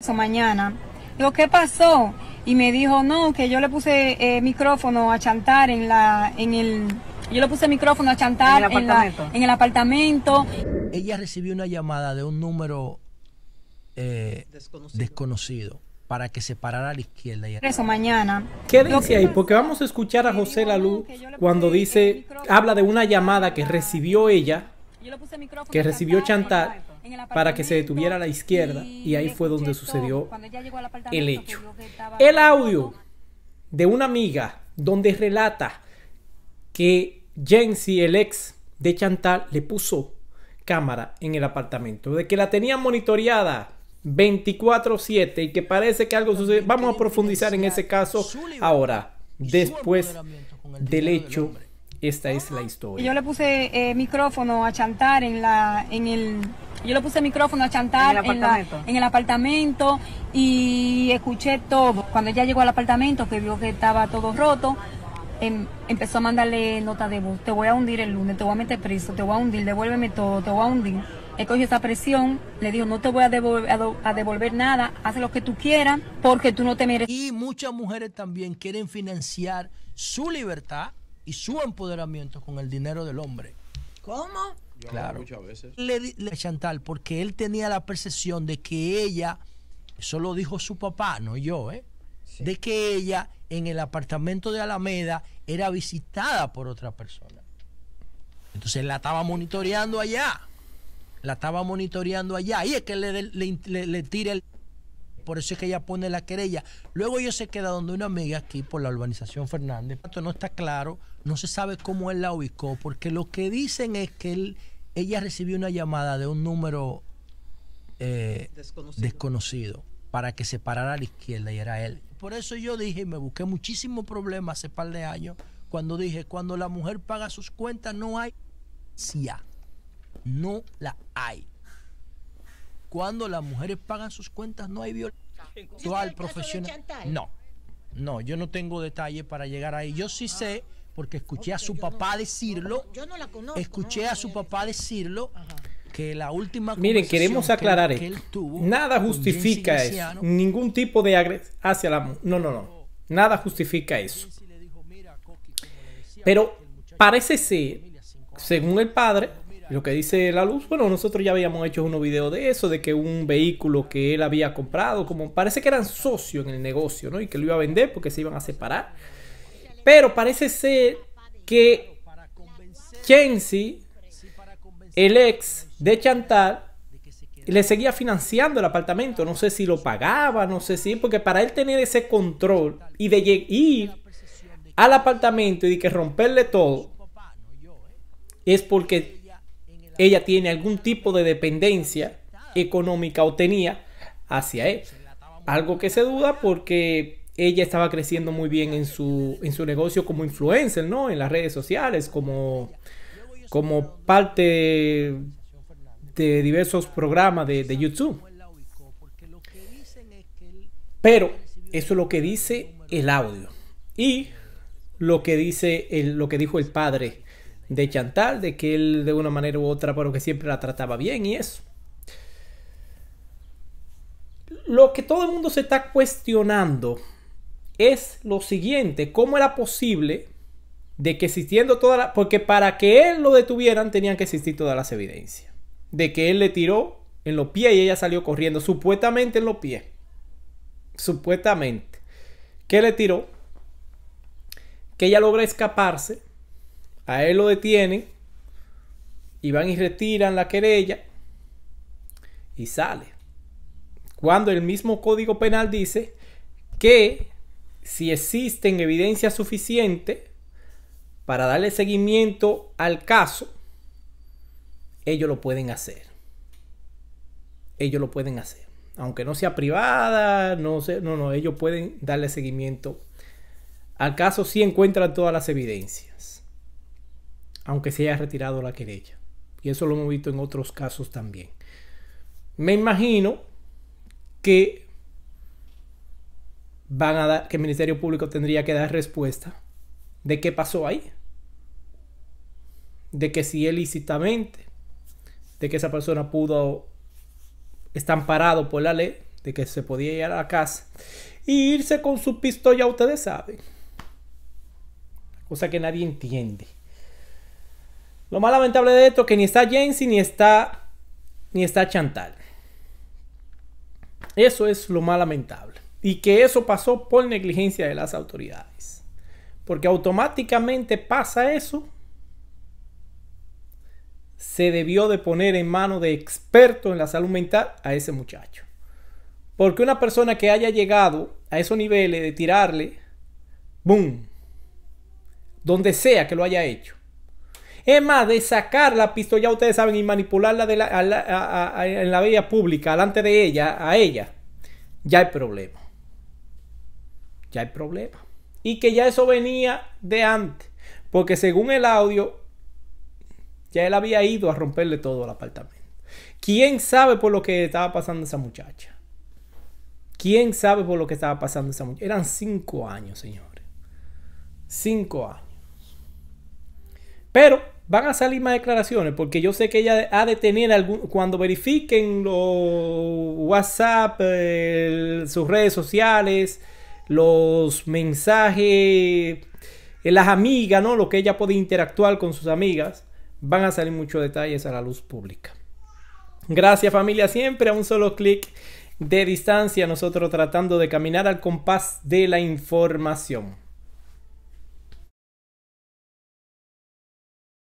eso mañana, lo que pasó, y me dijo, no, que yo le puse eh, micrófono a chantar en la, en el, yo le puse micrófono a chantar en el, el apartamento. Ella recibió una llamada de un número eh, desconocido. para que se parara a la izquierda. Eso mañana. dice ahí, porque vamos a escuchar a José Lalu cuando dice, habla de una llamada que recibió ella que recibió Chantal para que se detuviera a la izquierda y ahí fue donde sucedió el pues, hecho. El audio de una amiga donde relata que Jensi, el ex de Chantal, le puso cámara en el apartamento, de que la tenía monitoreada 24/7 y que parece que algo sucede. Vamos a profundizar en ese caso ahora, después del hecho esta es la historia. Yo le puse eh, micrófono a chantar en la en el yo le puse micrófono a chantar ¿En el, apartamento y escuché todo. Cuando ella llegó al apartamento, que vio que estaba todo roto, em, empezó a mandarle nota de voz. Te voy a hundir el lunes, te voy a meter preso, te voy a hundir, devuélveme todo, te voy a hundir. Él cogió esa presión, le dijo, no te voy a devolver nada, haz lo que tú quieras, porque tú no te mereces. Y muchas mujeres también quieren financiar su libertad y su empoderamiento con el dinero del hombre. ¿Cómo? claro. Muchas veces. Le, Chantal, porque él tenía la percepción de que ella, eso lo dijo su papá, no yo, ¿eh? De que ella en el apartamento de Alameda era visitada por otra persona. Entonces la estaba monitoreando allá. La estaba monitoreando allá. Y es que le, le, tira el. Por eso es que ella pone la querella. Luego yo se queda donde una amiga aquí por la urbanización Fernández. Esto no está claro no se sabe cómo él la ubicó, porque lo que dicen es que él, ella recibió una llamada de un número eh, desconocido. para que se parara a la izquierda y era él. Por eso yo dije, me busqué muchísimo problemas hace par de años, cuando dije, cuando la mujer paga sus cuentas no hay CIA, no la hay. Cuando las mujeres pagan sus cuentas no hay violencia. profesional. No, no, yo no tengo detalles para llegar ahí. Yo sí ah. sé porque escuché a su papá decirlo. Escuché a su papá decirlo. Que la última Miren, queremos aclarar esto. Nada justifica eso. Ningún tipo de agresión hacia la No, no, no. Nada justifica eso. Pero parece ser, según el padre, lo que dice la luz, bueno, nosotros ya habíamos hecho unos videos de eso, de que un vehículo que él había comprado, como parece que eran socios en el negocio, ¿no? Y que lo iba a vender porque se iban a separar pero parece ser que Chensi, el ex de Chantal, le seguía financiando el apartamento. No sé si lo pagaba, no sé si, porque para él tener ese control y de ir al apartamento y de que romperle todo, es porque ella tiene algún tipo de dependencia económica o tenía hacia él. Algo que se duda porque ella estaba creciendo muy bien en su, negocio como influencer, ¿no? En las redes sociales, como, como parte de, diversos programas de, de YouTube. Pero eso es lo que dice el audio. Y lo que dice lo que dijo el padre de Chantal, de que él de una manera u otra, pero que siempre la trataba bien y eso. Lo que todo el mundo se está cuestionando es lo siguiente, ¿cómo era posible de que existiendo toda la... Porque para que él lo detuvieran tenían que existir todas las evidencias. De que él le tiró en los pies y ella salió corriendo, supuestamente en los pies. Supuestamente. que le tiró? Que ella logra escaparse, a él lo detienen, y van y retiran la querella y sale. Cuando el mismo código penal dice que si existen evidencias suficientes para darle seguimiento al caso, ellos lo pueden hacer. Ellos lo pueden hacer. Aunque no sea privada, no sé, no, no, ellos pueden darle seguimiento al caso si encuentran todas las evidencias. Aunque se haya retirado la querella. Y eso lo hemos visto en otros casos también. Me imagino que van a dar, que el Ministerio Público tendría que dar respuesta de qué pasó ahí. De que si ilícitamente, de que esa persona pudo estar amparado por la ley, de que se podía ir a la casa y irse con su pistola, ustedes saben. Cosa que nadie entiende. Lo más lamentable de esto es que ni está Jensi ni está ni está Chantal. Eso es lo más lamentable y que eso pasó por negligencia de las autoridades. Porque automáticamente pasa eso, se debió de poner en manos de expertos en la salud mental a ese muchacho. Porque una persona que haya llegado a esos niveles de tirarle, boom, donde sea que lo haya hecho. Es más, de sacar la pistola, ya ustedes saben, y manipularla en la vía pública, delante de ella, a ella, ya hay problema ya hay problema. Y que ya eso venía de antes. Porque según el audio, ya él había ido a romperle todo el apartamento. ¿Quién sabe por lo que estaba pasando esa muchacha? ¿Quién sabe por lo que estaba pasando esa muchacha? Eran cinco años, señores. Cinco años. Pero van a salir más declaraciones porque yo sé que ella ha de tener algún, cuando verifiquen los WhatsApp, eh, sus redes sociales, los mensajes, eh, las amigas, ¿no? Lo que ella puede interactuar con sus amigas, van a salir muchos detalles a la luz pública. Gracias familia, siempre a un solo clic de distancia, nosotros tratando de caminar al compás de la información.